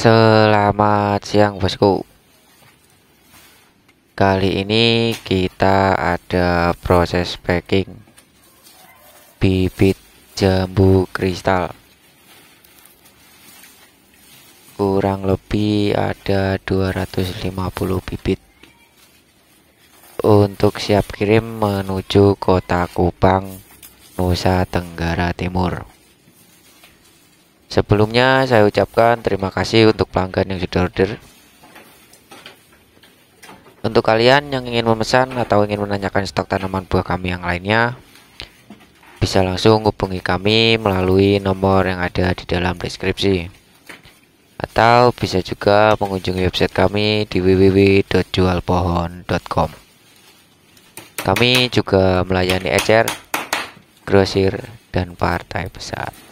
Selamat siang bosku Kali ini kita ada proses packing Bibit jambu kristal Kurang lebih ada 250 bibit Untuk siap kirim menuju kota Kupang Nusa Tenggara Timur Sebelumnya saya ucapkan terima kasih untuk pelanggan yang sudah order. Untuk kalian yang ingin memesan atau ingin menanyakan stok tanaman buah kami yang lainnya, bisa langsung hubungi kami melalui nomor yang ada di dalam deskripsi. Atau bisa juga mengunjungi website kami di www.jualpohon.com. Kami juga melayani ecer, grosir, dan partai besar.